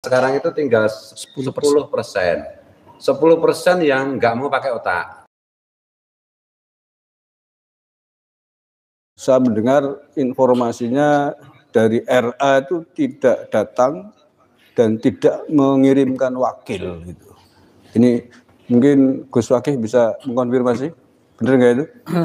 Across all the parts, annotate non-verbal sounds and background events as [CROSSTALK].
sekarang itu tinggal 10 persen. 10 persen yang nggak mau pakai otak. Saya mendengar informasinya dari RA itu tidak datang dan tidak mengirimkan wakil. Gitu. Ini mungkin Gus Wakih bisa mengkonfirmasi, benar nggak itu? [CLEARS THROAT]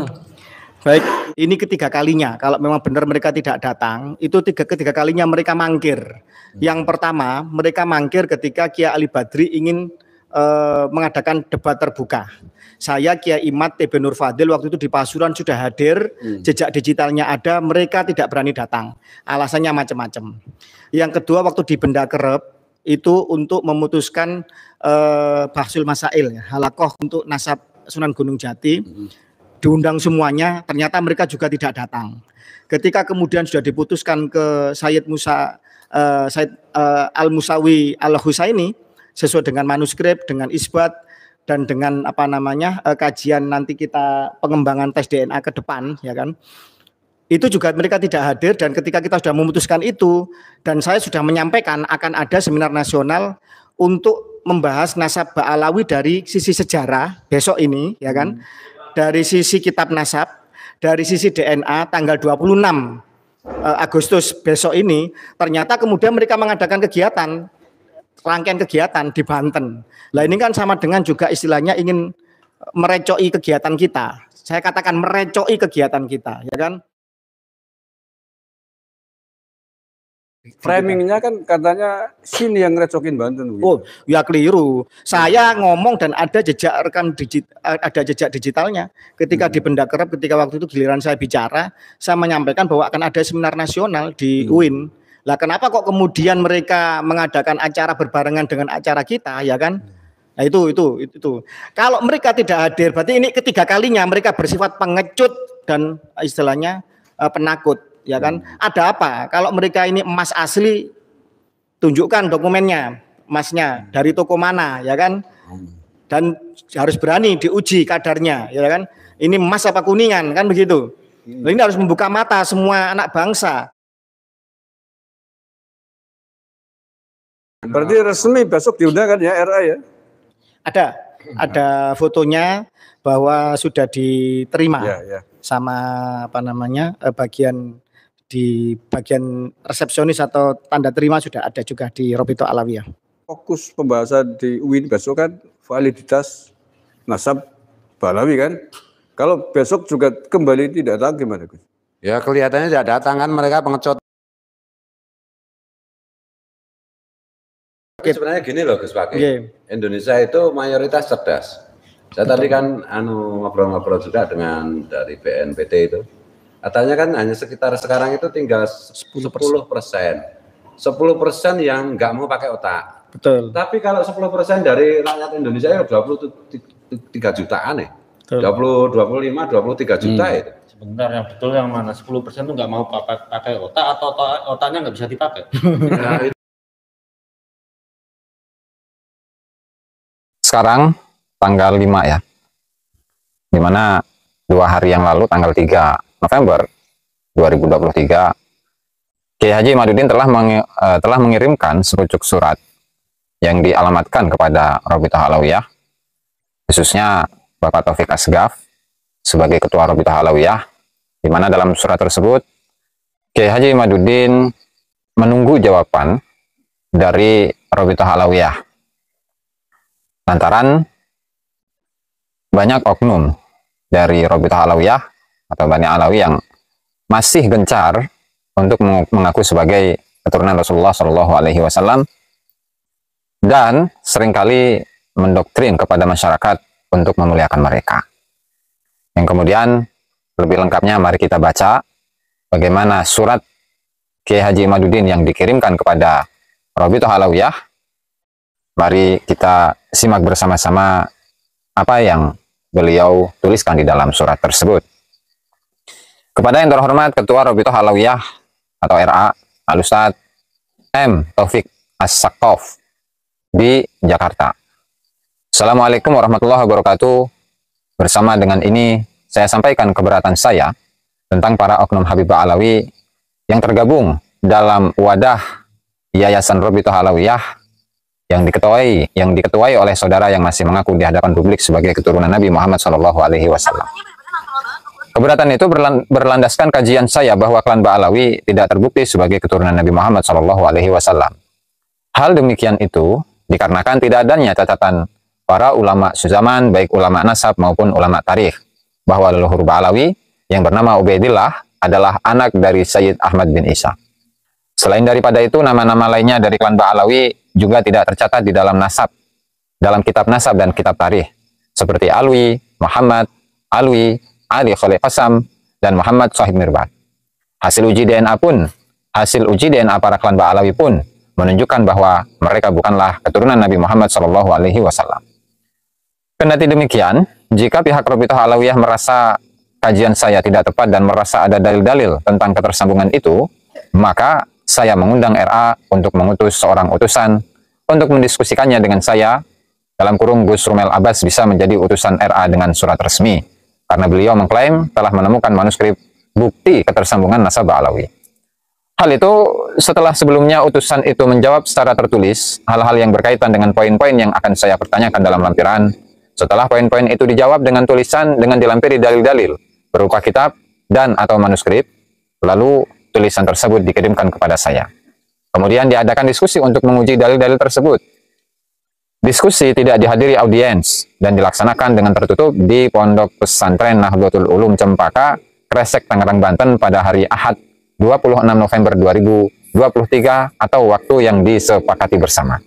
baik ini ketiga kalinya kalau memang benar mereka tidak datang itu tiga ketiga kalinya mereka mangkir hmm. yang pertama mereka mangkir ketika Kia Ali Badri ingin eh, mengadakan debat terbuka saya Kia Imat TB Nur Fadil waktu itu di Pasuruan sudah hadir hmm. jejak digitalnya ada mereka tidak berani datang alasannya macam-macam yang kedua waktu di Benda Kerep itu untuk memutuskan eh, Bahsul Masail halakoh untuk nasab Sunan Gunung Jati hmm diundang semuanya, ternyata mereka juga tidak datang. Ketika kemudian sudah diputuskan ke Sayyid Musa uh, Sayyid uh, eh, Al Musawi Al Husaini sesuai dengan manuskrip, dengan isbat dan dengan apa namanya uh, kajian nanti kita pengembangan tes DNA ke depan, ya kan? itu juga mereka tidak hadir dan ketika kita sudah memutuskan itu dan saya sudah menyampaikan akan ada seminar nasional untuk membahas nasab Ba'alawi dari sisi sejarah besok ini ya kan hmm dari sisi kitab nasab, dari sisi DNA tanggal 26 eh, Agustus besok ini ternyata kemudian mereka mengadakan kegiatan rangkaian kegiatan di Banten. Nah ini kan sama dengan juga istilahnya ingin merecoi kegiatan kita. Saya katakan merecoi kegiatan kita, ya kan? Framingnya kan katanya sini yang ngerecokin Banten. Gitu. Oh, ya keliru. Saya ngomong dan ada jejak rekam digit, eh, ada jejak digitalnya. Ketika hmm. di Benda Kerap, ketika waktu itu giliran saya bicara, saya menyampaikan bahwa akan ada seminar nasional di hmm. UIN. Lah kenapa kok kemudian mereka mengadakan acara berbarengan dengan acara kita, ya kan? Hmm. Nah itu itu itu. itu. Kalau mereka tidak hadir, berarti ini ketiga kalinya mereka bersifat pengecut dan istilahnya eh, penakut ya kan? Hmm. Ada apa? Kalau mereka ini emas asli, tunjukkan dokumennya, emasnya hmm. dari toko mana, ya kan? Hmm. Dan harus berani diuji kadarnya, ya kan? Ini emas apa kuningan, kan begitu? Ini harus membuka mata semua anak bangsa. Berarti resmi besok diundang kan ya RA ya? Ada, ada fotonya bahwa sudah diterima ya, ya. sama apa namanya eh, bagian di bagian resepsionis atau tanda terima sudah ada juga di Robito Alawiyah. Fokus pembahasan di UIN besok kan validitas nasab Balawi kan. Kalau besok juga kembali tidak datang gimana Ya kelihatannya tidak datang kan mereka pengecut. sebenarnya gini loh Gus Pak. Yeah. Iya. Indonesia itu mayoritas cerdas. Saya tadi kan anu ngobrol-ngobrol juga dengan dari BNPT itu Katanya kan hanya sekitar sekarang itu tinggal 10 persen. 10 persen yang nggak mau pakai otak. Betul. Tapi kalau 10 persen dari rakyat Indonesia ya 23 jutaan ya. 20, 25, 23 juta hmm. itu. Ya. Sebentar yang betul yang mana? 10 persen tuh nggak mau pakai, pakai otak atau otak, otaknya nggak bisa dipakai? nah, [LAUGHS] itu. Sekarang tanggal 5 ya. Dimana dua hari yang lalu tanggal 3 November 2023 Kiai Haji Madudin telah meng, uh, eh, telah mengirimkan sepucuk surat yang dialamatkan kepada Robita Halawiyah, khususnya Bapak Taufik Asgaf sebagai Ketua Robita Halawiyah, di mana dalam surat tersebut Kiai Haji Madudin menunggu jawaban dari Robita Halawiyah. Lantaran banyak oknum dari Robita Halawiyah atau Bani Alawi yang masih gencar untuk mengaku sebagai keturunan Rasulullah Shallallahu Alaihi Wasallam dan seringkali mendoktrin kepada masyarakat untuk memuliakan mereka. Yang kemudian lebih lengkapnya mari kita baca bagaimana surat Kiai Haji Imaduddin yang dikirimkan kepada robi' Halawiyah. Mari kita simak bersama-sama apa yang beliau tuliskan di dalam surat tersebut. Kepada yang terhormat Ketua Robito Halawiyah atau RA Alusat M. Taufik as di Jakarta. Assalamualaikum warahmatullahi wabarakatuh. Bersama dengan ini, saya sampaikan keberatan saya tentang para oknum Habibah Alawi yang tergabung dalam wadah Yayasan Robito Halawiyah yang diketuai yang diketuai oleh saudara yang masih mengaku di hadapan publik sebagai keturunan Nabi Muhammad SAW. Alaihi Wasallam. Keberatan itu berlandaskan kajian saya bahwa klan Ba'alawi tidak terbukti sebagai keturunan Nabi Muhammad saw. Hal demikian itu dikarenakan tidak adanya catatan para ulama sezaman baik ulama nasab maupun ulama tarikh bahwa leluhur Ba'alawi yang bernama Ubaidillah adalah anak dari Sayyid Ahmad bin Isa. Selain daripada itu, nama-nama lainnya dari klan Ba'alawi juga tidak tercatat di dalam nasab, dalam kitab nasab dan kitab tarikh, seperti Alwi, Muhammad, Alwi, Ali Khalil Qasam, dan Muhammad Sahib Mirbat. Hasil uji DNA pun, hasil uji DNA para klan Ba'alawi pun menunjukkan bahwa mereka bukanlah keturunan Nabi Muhammad Shallallahu Alaihi Wasallam. Kendati demikian, jika pihak Robitoh Alawiyah merasa kajian saya tidak tepat dan merasa ada dalil-dalil tentang ketersambungan itu, maka saya mengundang RA untuk mengutus seorang utusan untuk mendiskusikannya dengan saya. Dalam kurung Gus Rumel Abbas bisa menjadi utusan RA dengan surat resmi karena beliau mengklaim telah menemukan manuskrip bukti ketersambungan nasabah Alawi. Hal itu setelah sebelumnya utusan itu menjawab secara tertulis hal-hal yang berkaitan dengan poin-poin yang akan saya pertanyakan dalam lampiran. Setelah poin-poin itu dijawab dengan tulisan dengan dilampiri dalil-dalil berupa kitab dan atau manuskrip, lalu tulisan tersebut dikirimkan kepada saya. Kemudian diadakan diskusi untuk menguji dalil-dalil tersebut Diskusi tidak dihadiri audiens dan dilaksanakan dengan tertutup di Pondok Pesantren Nahdlatul Ulum Cempaka, Kresek, Tangerang, Banten pada hari Ahad 26 November 2023 atau waktu yang disepakati bersama.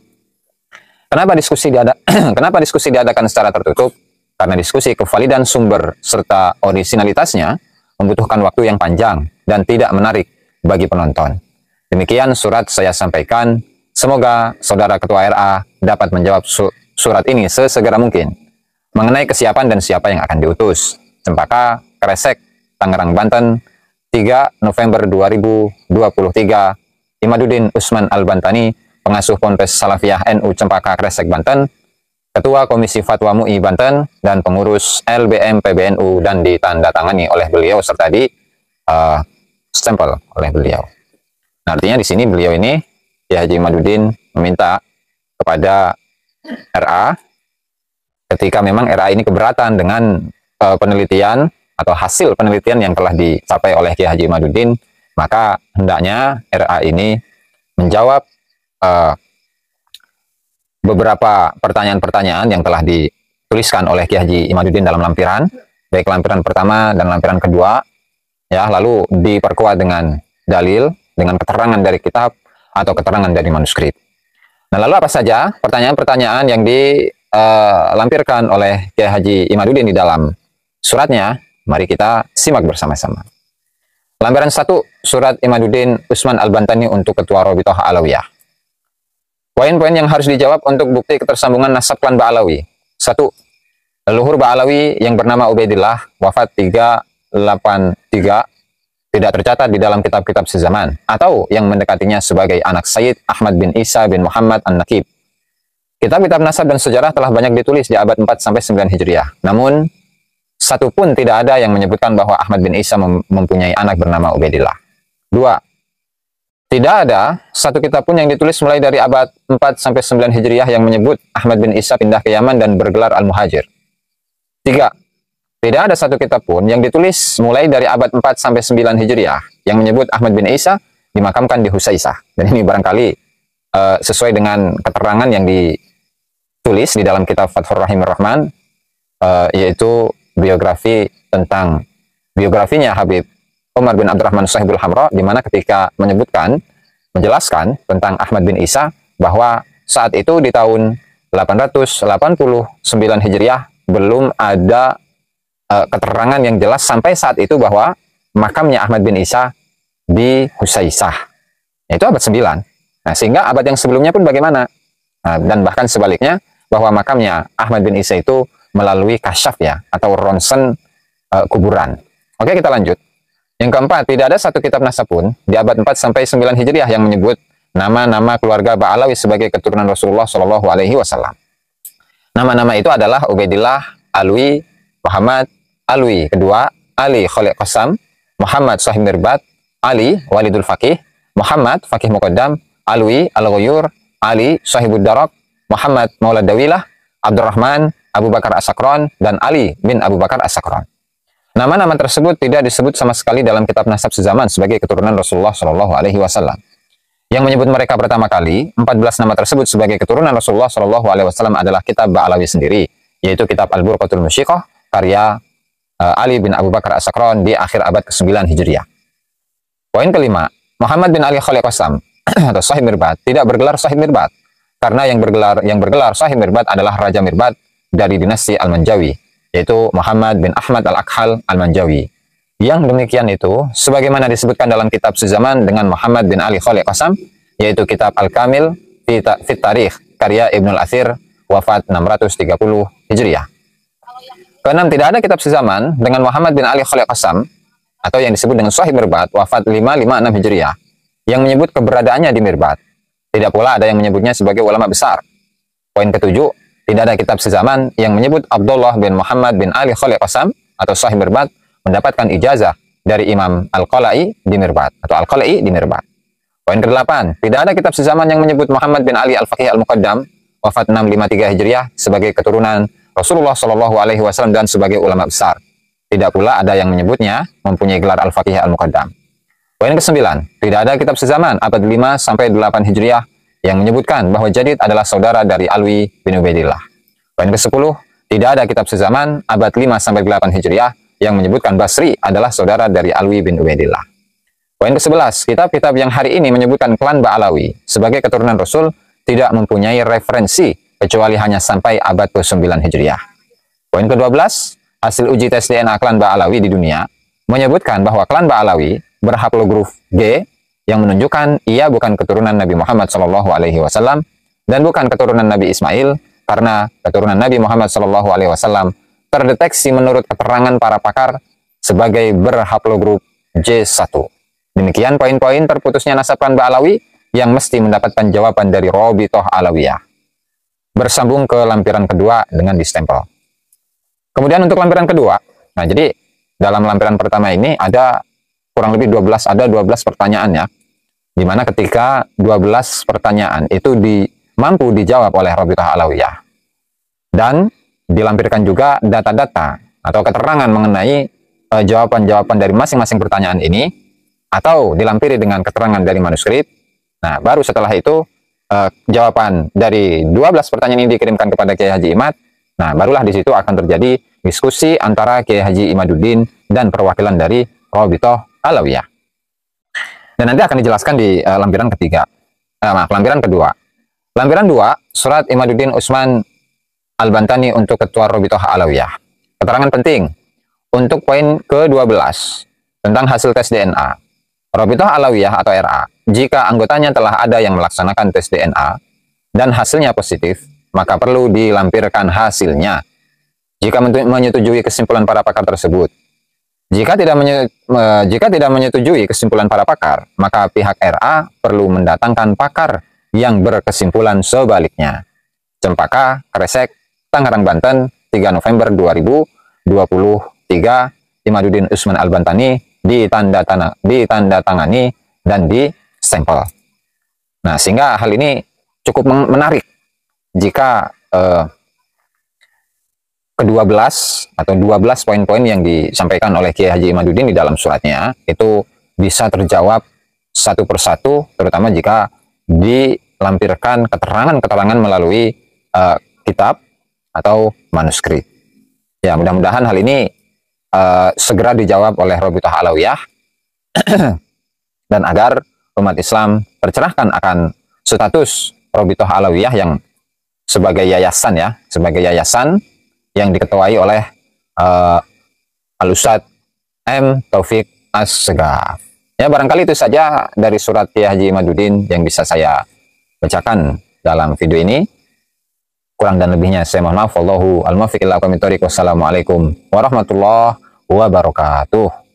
Kenapa diskusi diada [CLEARS THROAT] kenapa diskusi diadakan secara tertutup? Karena diskusi kevalidan sumber serta orisinalitasnya membutuhkan waktu yang panjang dan tidak menarik bagi penonton. Demikian surat saya sampaikan. Semoga saudara ketua RA dapat menjawab su surat ini sesegera mungkin mengenai kesiapan dan siapa yang akan diutus. Cempaka, Kresek, Tangerang, Banten, 3 November 2023, Imaduddin Usman Al-Bantani, pengasuh Ponpes Salafiyah NU Cempaka Kresek Banten, Ketua Komisi Fatwa MUI Banten, dan pengurus LBM PBNU dan ditandatangani oleh beliau serta di uh, stempel oleh beliau. Nah, artinya di sini beliau ini Kiai Haji Madudin meminta kepada RA ketika memang RA ini keberatan dengan uh, penelitian atau hasil penelitian yang telah dicapai oleh Kiai Haji Madudin, maka hendaknya RA ini menjawab uh, beberapa pertanyaan-pertanyaan yang telah dituliskan oleh Kiai Haji Imaduddin dalam lampiran, baik lampiran pertama dan lampiran kedua, ya, lalu diperkuat dengan dalil, dengan keterangan dari kitab, atau keterangan dari manuskrip. Nah, lalu apa saja pertanyaan-pertanyaan yang dilampirkan eh, oleh Kiai Haji Imaduddin di dalam suratnya? Mari kita simak bersama-sama. Lampiran satu surat Imaduddin Usman Al-Bantani untuk Ketua Robitoh Alawiyah. Poin-poin yang harus dijawab untuk bukti ketersambungan nasab klan Ba'alawi. Satu, Leluhur Ba'alawi yang bernama Ubaidillah wafat 383 tidak tercatat di dalam kitab-kitab sezaman atau yang mendekatinya sebagai anak Sayyid Ahmad bin Isa bin Muhammad An-Nakib. Kitab-kitab nasab dan sejarah telah banyak ditulis di abad 4 sampai 9 Hijriah. Namun satu pun tidak ada yang menyebutkan bahwa Ahmad bin Isa mem mempunyai anak bernama Ubedillah. Dua, Tidak ada satu kitab pun yang ditulis mulai dari abad 4 sampai 9 Hijriah yang menyebut Ahmad bin Isa pindah ke Yaman dan bergelar Al-Muhajir. Tiga tidak ada satu kitab pun yang ditulis mulai dari abad 4 sampai 9 Hijriah yang menyebut Ahmad bin Isa dimakamkan di Husaisah. Dan ini barangkali uh, sesuai dengan keterangan yang ditulis di dalam kitab Fathur Rahim Rahman uh, eh, yaitu biografi tentang biografinya Habib Umar bin Abdurrahman Sahibul Hamra di mana ketika menyebutkan menjelaskan tentang Ahmad bin Isa bahwa saat itu di tahun 889 Hijriah belum ada uh, keterangan yang jelas sampai saat itu bahwa makamnya Ahmad bin Isa di Husaisah. Itu abad 9. Nah, sehingga abad yang sebelumnya pun bagaimana? Nah, dan bahkan sebaliknya bahwa makamnya Ahmad bin Isa itu melalui kasyaf ya atau ronsen uh, kuburan. Oke, kita lanjut. Yang keempat, tidak ada satu kitab nasa pun di abad 4 sampai 9 Hijriah yang menyebut nama-nama keluarga Ba'alawi sebagai keturunan Rasulullah Shallallahu alaihi wasallam. Nama-nama itu adalah Ubaidillah, Alwi, Muhammad, Alwi kedua Ali Khalid Qasam Muhammad Sohib Mirbat Ali Walidul Fakih Muhammad Fakih Muqaddam Alwi Al-Ghuyur Ali Sahibud Darak Muhammad Maulad Dawilah Abdurrahman Abu Bakar Asakron dan Ali bin Abu Bakar Asakron nama-nama tersebut tidak disebut sama sekali dalam kitab nasab sezaman sebagai keturunan Rasulullah Shallallahu Alaihi Wasallam yang menyebut mereka pertama kali 14 nama tersebut sebagai keturunan Rasulullah Shallallahu Alaihi Wasallam adalah kitab Ba'alawi sendiri yaitu kitab Al-Burqatul Musyiqah karya Eh, Ali bin Abu Bakar As-Sakran di akhir abad ke-9 Hijriah. Poin kelima, Muhammad bin Ali Khalil Qasam [CLEARS THROAT] atau Sahih Mirbat tidak bergelar Sahih Mirbat karena yang bergelar yang bergelar Sahih Mirbat adalah Raja Mirbat dari dinasti Al-Manjawi yaitu Muhammad bin Ahmad Al-Akhal Al-Manjawi. Yang demikian itu sebagaimana disebutkan dalam kitab sezaman dengan Muhammad bin Ali Khalil Qasam yaitu kitab Al-Kamil Fit Tarikh karya al Athir wafat 630 Hijriah. Keenam, tidak ada kitab sezaman dengan Muhammad bin Ali Khalil Qasam atau yang disebut dengan Sahih Mirbat wafat 556 Hijriah yang menyebut keberadaannya di Mirbat. Tidak pula ada yang menyebutnya sebagai ulama besar. Poin ketujuh, tidak ada kitab sezaman yang menyebut Abdullah bin Muhammad bin Ali Khalil Qasam atau Sahih Mirbat mendapatkan ijazah dari Imam Al-Qala'i di Mirbat atau Al-Qala'i di Mirbat. Poin ke-8, tidak ada kitab sezaman yang menyebut Muhammad bin Ali Al-Faqih Al-Muqaddam wafat 653 Hijriah sebagai keturunan Rasulullah Shallallahu Alaihi Wasallam dan sebagai ulama besar. Tidak pula ada yang menyebutnya mempunyai gelar Al-Faqih al mukaddam Poin ke-9, tidak ada kitab sezaman abad 5 sampai 8 Hijriah yang menyebutkan bahwa Jadid adalah saudara dari Alwi bin Ubaidillah. Poin ke-10, tidak ada kitab sezaman abad 5 sampai 8 Hijriah yang menyebutkan Basri adalah saudara dari Alwi bin Ubaidillah. Poin ke-11, kitab-kitab yang hari ini menyebutkan klan Ba'alawi sebagai keturunan Rasul tidak mempunyai referensi kecuali hanya sampai abad ke-9 Hijriah. Poin ke-12, hasil uji tes DNA klan Ba'alawi di dunia menyebutkan bahwa klan Ba'alawi berhaplogruf G yang menunjukkan ia bukan keturunan Nabi Muhammad saw dan bukan keturunan Nabi Ismail karena keturunan Nabi Muhammad saw terdeteksi menurut keterangan para pakar sebagai berhaplogruf J1. Demikian poin-poin terputusnya nasab klan Ba'alawi yang mesti mendapatkan jawaban dari toh Alawiyah bersambung ke lampiran kedua dengan distempel. Kemudian untuk lampiran kedua, nah jadi dalam lampiran pertama ini ada kurang lebih 12 ada 12 pertanyaan ya. Di mana ketika 12 pertanyaan itu di, mampu dijawab oleh Rabitah Alawiyah. Dan dilampirkan juga data-data atau keterangan mengenai eh, jawaban-jawaban uh, jawaban -jawaban dari masing-masing pertanyaan ini atau dilampiri dengan keterangan dari manuskrip. Nah, baru setelah itu uh, jawaban dari 12 pertanyaan ini dikirimkan kepada Kiai Haji Imad, nah barulah di situ akan terjadi diskusi antara Kiai Haji Imaduddin dan perwakilan dari Robitoh Alawiyah. Dan nanti akan dijelaskan di uh, lampiran ketiga. Eh, maaf, lampiran kedua. Lampiran dua, surat Imaduddin Usman Al-Bantani untuk Ketua Robitoh Alawiyah. Keterangan penting untuk poin ke-12 tentang hasil tes DNA. Robitoh Alawiyah atau RA jika anggotanya telah ada yang melaksanakan tes DNA dan hasilnya positif, maka perlu dilampirkan hasilnya. Jika menyetujui kesimpulan para pakar tersebut, jika tidak jika tidak menyetujui kesimpulan para pakar, maka pihak RA perlu mendatangkan pakar yang berkesimpulan sebaliknya. Cempaka, Kresek, Tangerang Banten, 3 November 2023, Imadudin Usman Al-Bantani ditanda, ditanda tangani dan di sampel. Nah, sehingga hal ini cukup menarik jika eh, kedua belas atau dua belas poin-poin yang disampaikan oleh Kiai Haji Imaduddin di dalam suratnya itu bisa terjawab satu persatu terutama jika dilampirkan keterangan-keterangan melalui eh, kitab atau manuskrip. Ya, mudah-mudahan hal ini eh, segera dijawab oleh Robitah Alawiyah [CLEARS THROAT] dan agar umat Islam tercerahkan akan status Robitoh Alawiyah yang sebagai yayasan ya, sebagai yayasan yang diketuai oleh uh, eh, al M. Taufik As-Segaf. Ya, barangkali itu saja dari surat Ki Haji Madudin yang bisa saya bacakan dalam video ini. Kurang dan lebihnya saya mohon maaf. Wallahu al mafiq Wassalamualaikum warahmatullahi wabarakatuh.